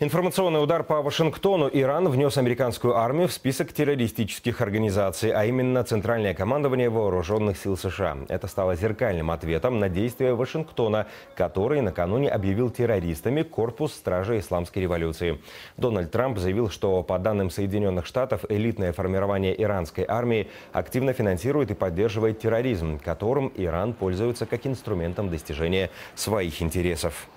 Информационный удар по Вашингтону Иран внес американскую армию в список террористических организаций, а именно Центральное командование Вооруженных сил США. Это стало зеркальным ответом на действия Вашингтона, который накануне объявил террористами корпус стражи исламской революции. Дональд Трамп заявил, что по данным Соединенных Штатов, элитное формирование иранской армии активно финансирует и поддерживает терроризм, которым Иран пользуется как инструментом достижения своих интересов.